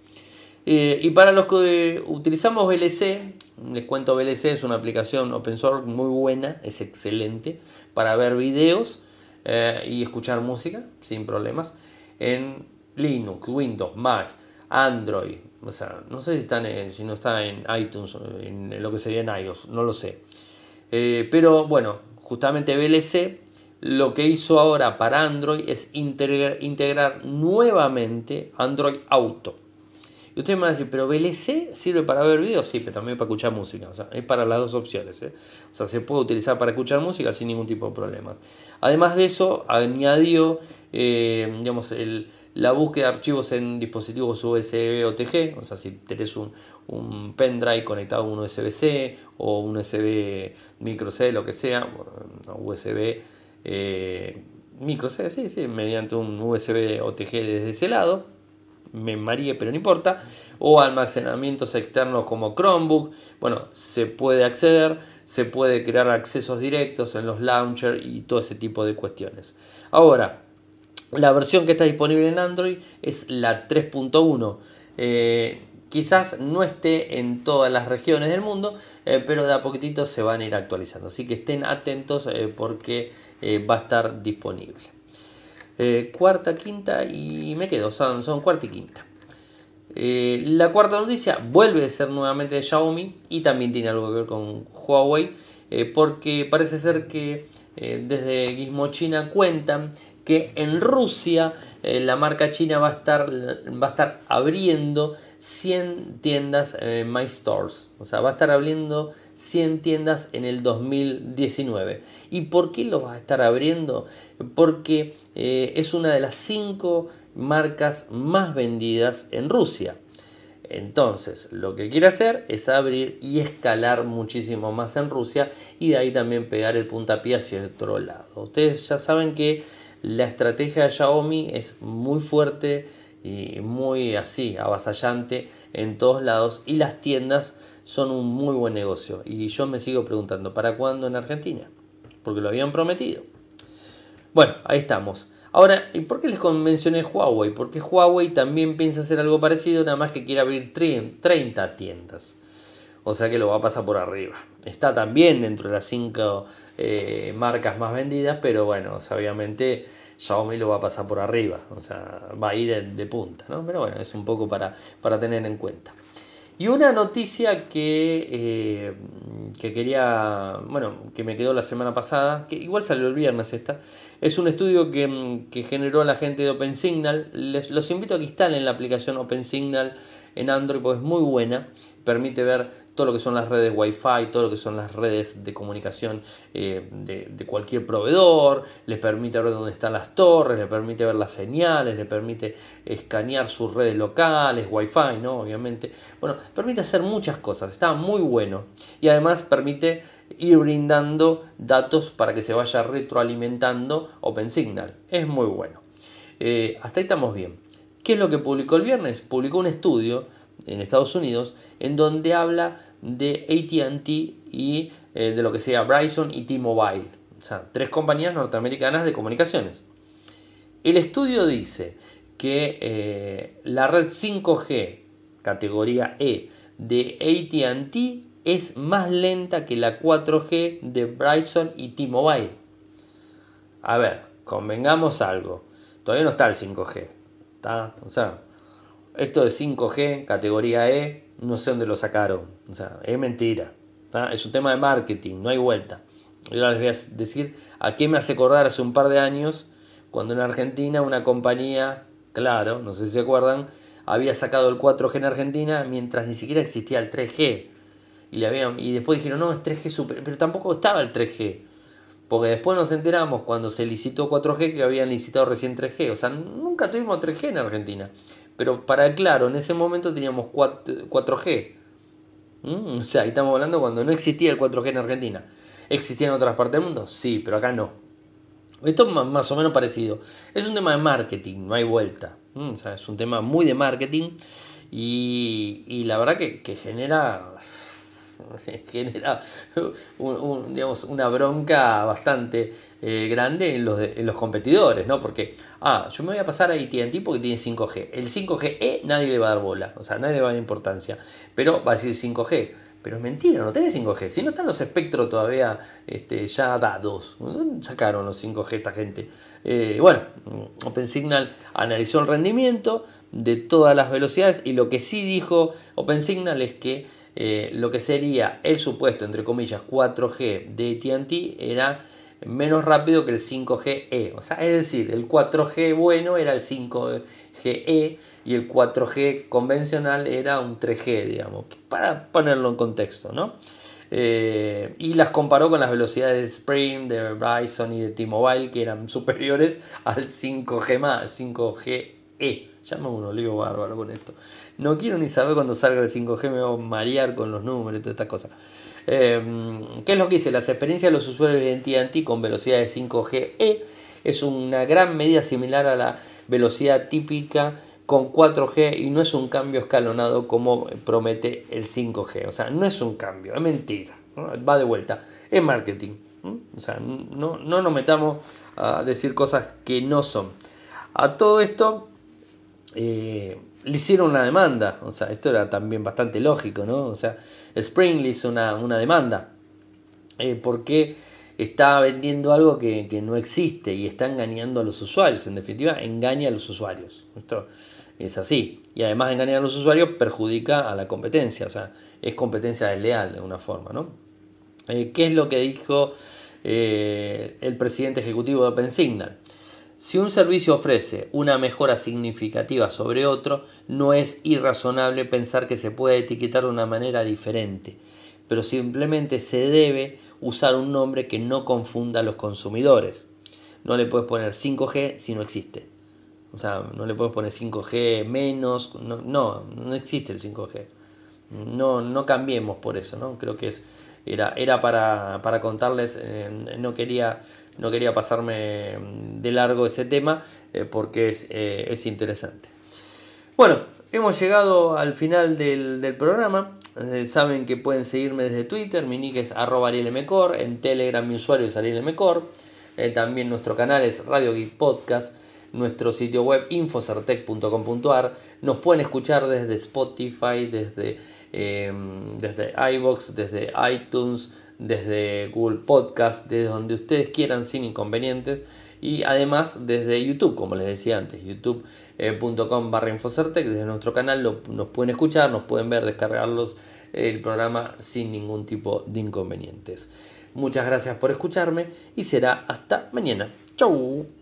Eh, y para los que utilizamos VLC, les cuento VLC es una aplicación open source muy buena, es excelente para ver videos eh, y escuchar música sin problemas en Linux, Windows, Mac, Android. O sea, no sé si, si no está en iTunes, en lo que sería en iOS, no lo sé. Eh, pero bueno, justamente VLC lo que hizo ahora para Android es integrar, nuevamente Android Auto. Y ustedes me van a decir, pero VLC sirve para ver videos, sí, pero también para escuchar música. O sea, es para las dos opciones. ¿eh? O sea, se puede utilizar para escuchar música sin ningún tipo de problemas. Además de eso, añadió eh, digamos, la búsqueda de archivos en dispositivos USB o TG. O sea, si tenés un, pendrive conectado a un USB-C o un USB micro-C, lo que sea, USB eh, micro, sí, sí, mediante un USB OTG desde ese lado. Me mareé, pero no importa. O almacenamientos externos como Chromebook. Bueno, se puede acceder, se puede crear accesos directos en los launchers y todo ese tipo de cuestiones. Ahora, la versión que está disponible en Android es la 3.1. Eh, quizás no esté en todas las regiones del mundo, eh, pero de a poquitito se van a ir actualizando. Así que estén atentos eh, porque eh, va a estar disponible. Eh, cuarta, quinta y me quedo, son, son cuarta y quinta. Eh, la cuarta noticia vuelve a ser nuevamente de Xiaomi y también tiene algo que ver con Huawei, porque parece ser que desde Gizmo China cuentan que en Rusia la marca china va a estar, va a estar abriendo 100 tiendas en eh, My Stores. O sea, va a estar abriendo 100 tiendas en el 2019. ¿Y por qué lo va a estar abriendo? Porque eh, es una de las 5 marcas más vendidas en Rusia. Entonces, lo que quiere hacer es abrir y escalar muchísimo más en Rusia y de ahí también pegar el puntapié hacia otro lado. Ustedes ya saben que la estrategia de Xiaomi es muy fuerte y muy así, avasallante en todos lados y las tiendas son un muy buen negocio. Y yo me sigo preguntando, ¿para cuándo en Argentina? Porque lo habían prometido. Bueno, ahí estamos. Ahora, ¿y por qué les mencioné Huawei? Porque Huawei también piensa hacer algo parecido, nada más que quiere abrir 30 tiendas. O sea que lo va a pasar por arriba. Está también dentro de las 5 eh, marcas más vendidas, pero bueno, obviamente Xiaomi lo va a pasar por arriba, o sea, va a ir de, punta, ¿no? Pero bueno, es un poco para, para tener en cuenta. Y una noticia que, eh, que quería, bueno, que me quedó la semana pasada, que igual salió el viernes esta, es un estudio que, que generó la gente de OpenSignal. Les, los invito a que instalen la aplicación OpenSignal en Android, porque es muy buena, permite ver todo lo que son las redes Wi-Fi, todo lo que son las redes de comunicación eh, de, cualquier proveedor, les permite ver dónde están las torres, les permite ver las señales, les permite escanear sus redes locales, Wi-Fi, ¿no? Obviamente. Bueno, permite hacer muchas cosas, está muy bueno. Y además permite ir brindando datos para que se vaya retroalimentando OpenSignal. Es muy bueno. Eh, hasta ahí estamos bien. ¿Qué es lo que publicó el viernes? Publicó un estudio en Estados Unidos en donde habla de ATT y eh, de lo que sea Bryson y T-Mobile. O sea, tres compañías norteamericanas de comunicaciones. El estudio dice que eh, la red 5G, categoría E, de ATT es más lenta que la 4G de Bryson y T-Mobile. A ver, convengamos algo. Todavía no está el 5G. O sea, esto de 5G, categoría E, no sé dónde lo sacaron. O sea, es mentira. Es un tema de marketing, no hay vuelta. Yo ahora les voy a decir a qué me hace acordar hace un par de años cuando en Argentina una compañía, claro, no sé si se acuerdan, había sacado el 4G en Argentina mientras ni siquiera existía el 3G. Y, le habían, y después dijeron, no, es 3G super, pero tampoco estaba el 3G. Porque después nos enteramos cuando se licitó 4G que habían licitado recién 3G. O sea, nunca tuvimos 3G en Argentina. Pero para claro, en ese momento teníamos 4, g mm, O sea, ahí estamos hablando cuando no existía el 4G en Argentina. ¿Existía en otras partes del mundo? Sí, pero acá no. Esto es más o menos parecido. Es un tema de marketing, no hay vuelta. Mm, o sea, es un tema muy de marketing y, la verdad que genera genera digamos, una bronca bastante eh, grande en los, los competidores, ¿no? Porque, ah, yo me voy a pasar a tipo porque tiene 5G. El 5G e nadie le va a dar bola, o sea, nadie le va a dar importancia, pero va a decir 5G. Pero es mentira, no tiene 5G, si no están los espectros todavía este, ya dados. Sacaron los 5G esta gente. Eh, bueno, OpenSignal analizó el rendimiento de todas las velocidades y lo que sí dijo OpenSignal es que eh, lo que sería el supuesto, entre comillas, 4G de ATT era menos rápido que el 5GE. O sea, es decir, el 4G bueno era el 5GE y el 4G convencional era un 3G, digamos, para ponerlo en contexto, eh, y las comparó con las velocidades de Spring, de Verizon y de T-Mobile, que eran superiores al 5G más, 5GE. me uno, lío bárbaro con esto. No quiero ni saber cuando salga el 5G, me voy a marear con los números y todas estas cosas. Em, ¿Qué es lo que dice? Las experiencias de los usuarios de AT&T con velocidad de 5G eh, es una gran medida similar a la velocidad típica con 4G y no es un cambio escalonado como promete el 5G. O sea, no es un cambio, es mentira. Va de vuelta. Es marketing. ¿no? O sea, no, nos metamos a decir cosas que no son. A todo esto, eh, le hicieron una demanda. O sea, esto era también bastante lógico, ¿no? O sea, Spring le hizo una, demanda. Eh, porque está vendiendo algo que, no existe y está engañando a los usuarios. En definitiva, engaña a los usuarios. Esto es así. Y además engañar a los usuarios, perjudica a la competencia. O sea, es competencia desleal de una forma, ¿no? Eh, ¿Qué es lo que dijo eh, el presidente ejecutivo de OpenSignal? Si un servicio ofrece una mejora significativa sobre otro, no es irrazonable pensar que se puede etiquetar de una manera diferente, pero simplemente se debe usar un nombre que no confunda a los consumidores. No le puedes poner 5G si no existe. O sea, no le puedes poner 5G menos. No, no, existe el 5G. No, no cambiemos por eso, ¿no? Creo que es, era, era para, contarles, eh, no quería no quería pasarme mm, de largo ese tema eh, porque eh, es, interesante. Bueno, hemos llegado al final del, programa. Eh, saben que pueden seguirme desde Twitter, mi nick es arroba en Telegram mi usuario es arielmcor, también nuestro canal es Radio Geek Podcast, nuestro sitio web infocertec.com.ar, nos pueden escuchar desde Spotify, desde Em, desde iBox, desde iTunes, desde Google Podcast, desde donde ustedes quieran sin inconvenientes. Y además desde YouTube, como les decía antes, youtube.com barra que desde nuestro canal nos pueden escuchar, nos pueden ver, descargarlos el programa sin ningún tipo de inconvenientes. Muchas gracias por escucharme y será hasta mañana. Chau.